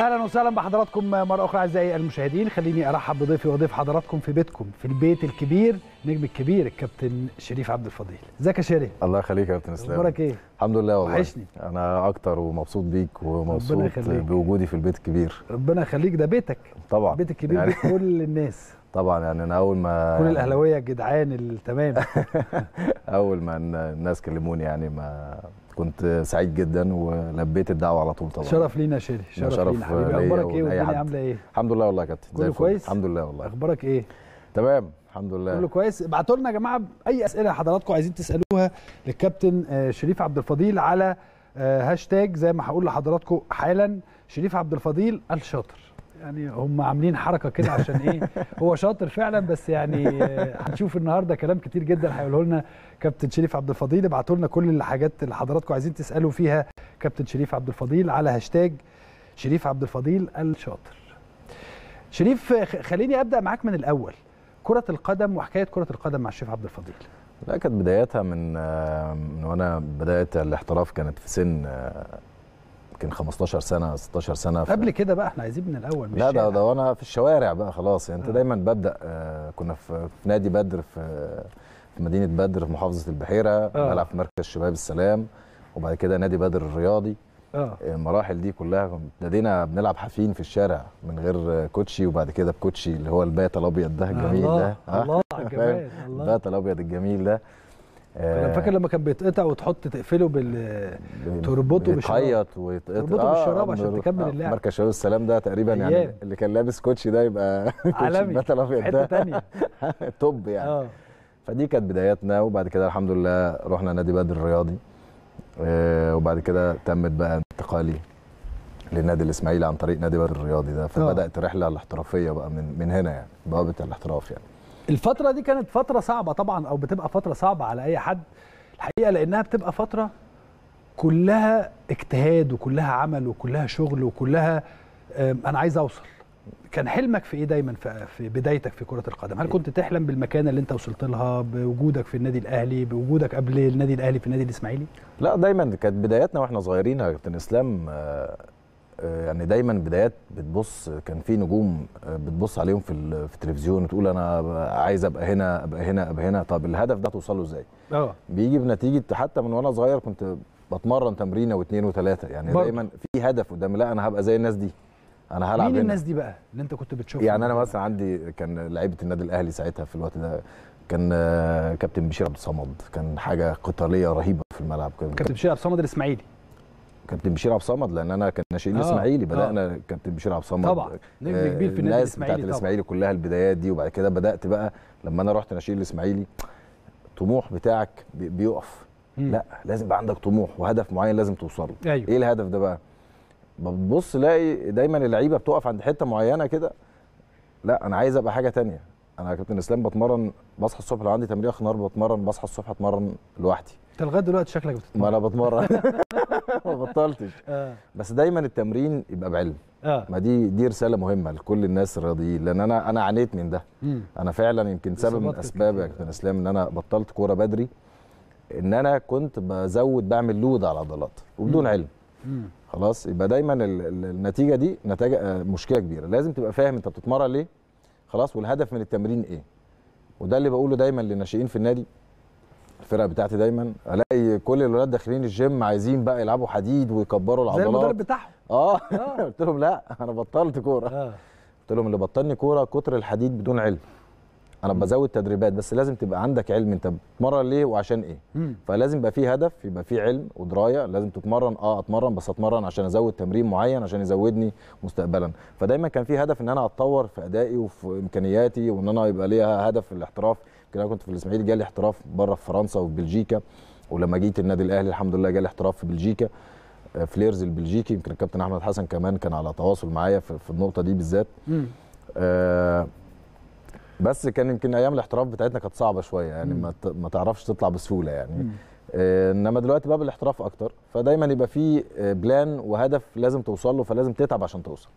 اهلا وسهلا بحضراتكم مره اخرى اعزائي المشاهدين خليني ارحب بضيفي وضيف حضراتكم في بيتكم في البيت الكبير نجم الكبير الكابتن شريف عبد الفضيل ازيك يا شريف الله يخليك يا كابتن اسلام اخبارك ايه الحمد لله والله وحشني انا اكتر ومبسوط بيك ومبسوط بوجودي في البيت الكبير ربنا يخليك ده بيتك طبعا البيت الكبير يعني... بكل الناس طبعا يعني انا اول ما كل يعني الاهلاويه الجدعان التمام اول ما الناس كلموني يعني ما كنت سعيد جدا ولبيت الدعوه على طول طبعا شرف لينا يا شيري شرف, شرف لينا حبيبي اخبارك ايه والدنيا عامله ايه الحمد لله والله يا كابتن كله كويس الحمد لله والله اخبارك ايه تمام الحمد لله كله كويس ابعتوا لنا يا جماعه اي اسئله حضراتكم عايزين تسالوها للكابتن آه، شريف عبد الفضيل على آه، هاشتاج زي ما هقول لحضراتكم حالا شريف عبد الفضيل الشاطر يعني هم عاملين حركه كده عشان ايه هو شاطر فعلا بس يعني هنشوف النهارده كلام كتير جدا هيقوله لنا كابتن شريف عبد الفضيل ابعتوا لنا كل الحاجات اللي حضراتكم عايزين تسالوا فيها كابتن شريف عبد الفضيل على هاشتاج شريف عبد الفضيل الشاطر شريف خليني ابدا معاك من الاول كره القدم وحكايه كره القدم مع الشريف عبد الفضيل لا كانت بدايتها من من وانا بدات الاحتراف كانت في سن يمكن 15 سنه 16 سنه قبل كده بقى احنا عايزين من الاول مش لا ده ده وانا في الشوارع بقى خلاص يعني انت آه. دايما ببدا آه كنا في, نادي بدر في في مدينه بدر في محافظه البحيره آه. بلعب في مركز شباب السلام وبعد كده نادي بدر الرياضي آه. المراحل آه، دي كلها ابتدينا بنلعب حفين في الشارع من غير كوتشي وبعد كده بكوتشي اللي هو الباتا الابيض ده الجميل ده آه. الله الجمال الله الباتا الابيض الجميل ده انا آه، فاكر لما كان بيتقطع وتحط تقفله بال تربطه بالشراب تعيط ويتقطع تربطه آه بالشراب عشان تكمل آه، اللعب مركز شباب السلام ده تقريبا يعني اللي كان لابس كوتش ده يبقى عالمي حته ثانيه توب يعني آه. فدي كانت بداياتنا وبعد كده الحمد لله رحنا نادي بدر الرياضي آه وبعد كده تمت بقى انتقالي للنادي الاسماعيلي عن طريق نادي بدر الرياضي ده آه. فبدات رحله الاحترافيه بقى من من هنا يعني بوابه الاحتراف يعني الفتره دي كانت فتره صعبه طبعا او بتبقى فتره صعبه على اي حد الحقيقه لانها بتبقى فتره كلها اجتهاد وكلها عمل وكلها شغل وكلها انا عايز اوصل كان حلمك في ايه دايما في بدايتك في كره القدم هل كنت تحلم بالمكانه اللي انت وصلت لها بوجودك في النادي الاهلي بوجودك قبل النادي الاهلي في النادي الاسماعيلي لا دايما كانت بداياتنا واحنا صغيرين يا كابتن اسلام آه، آه، يعني دايما بدايات بتبص كان في نجوم آه، بتبص عليهم في في التلفزيون وتقول انا عايز ابقى هنا ابقى هنا ابقى هنا طب الهدف ده توصله ازاي؟ اه بيجي بنتيجه حتى من وانا صغير كنت بتمرن تمرينه واثنين وثلاثه يعني دايما في هدف قدامي لا انا هبقى زي الناس دي انا هلعب مين الناس دي بقى اللي انت كنت بتشوفها يعني انا مثلا عندي كان لعيبه النادي الاهلي ساعتها في الوقت ده كان آه، كابتن بشير عبد الصمد كان حاجه قتاليه رهيبه في الملعب كابتن بشير عبد الصمد الاسماعيلي كابتن بشير عبد الصمد لان انا كان ناشئين آه، الاسماعيلي آه. بدانا كابتن بشير عبد الصمد طبعا نجم آه، كبير في النادي الاسماعيلي بتاعت الاسماعيلي كلها البدايات دي وبعد كده بدات بقى لما انا رحت ناشئين الاسماعيلي الطموح بتاعك بيقف مم. لا لازم يبقى عندك طموح وهدف معين لازم توصل له أيوه. ايه الهدف ده بقى بتبص تلاقي دايما اللعيبه بتقف عند حته معينه كده لا انا عايز ابقى حاجه تانية انا كابتن اسلام بتمرن بصحى الصبح لو عندي تمرين اخنار بتمرن بصحى الصبح اتمرن لوحدي انت لغايه دلوقتي شكلك بتتمرن ما انا بتمرن ما بطلتش آه. بس دايما التمرين يبقى بعلم آه. ما دي دي رساله مهمه لكل الناس الرياضيين لان انا انا عانيت من ده انا فعلا يمكن سبب من اسباب يا كابتن اسلام ان انا بطلت كوره بدري ان انا كنت بزود بعمل لود على العضلات وبدون علم خلاص يبقى دايما النتيجه دي نتيجه آه، مشكله كبيره لازم تبقى فاهم انت بتتمرن ليه خلاص والهدف من التمرين ايه وده اللي بقوله دايما للناشئين في النادي الفرقه بتاعتي دايما الاقي كل الولاد داخلين الجيم عايزين بقى يلعبوا حديد ويكبروا العضلات زي المدرب بتاعهم اه, آه. قلت لهم لا انا بطلت كوره آه. قلت لهم اللي بطلني كوره كتر الحديد بدون علم انا بزود تدريبات بس لازم تبقى عندك علم انت بتتمرن ليه وعشان ايه مم. فلازم يبقى في هدف يبقى في علم ودرايه لازم تتمرن اه اتمرن بس اتمرن عشان ازود تمرين معين عشان يزودني مستقبلا فدايما كان في هدف ان انا اتطور في ادائي وفي امكانياتي وان انا يبقى ليها هدف الاحتراف كده كنت في الاسماعيلي جالي احتراف بره في فرنسا وفي بلجيكا ولما جيت النادي الاهلي الحمد لله جالي احتراف في بلجيكا آه، فليرز البلجيكي يمكن الكابتن احمد حسن كمان كان على تواصل معايا في النقطه دي بالذات آه بس كان يمكن ايام الاحتراف بتاعتنا كانت صعبه شويه يعني ما ما تعرفش تطلع بسهوله يعني آه انما دلوقتي باب الاحتراف اكتر فدايما يبقى في آه، بلان وهدف لازم توصل له فلازم تتعب عشان توصل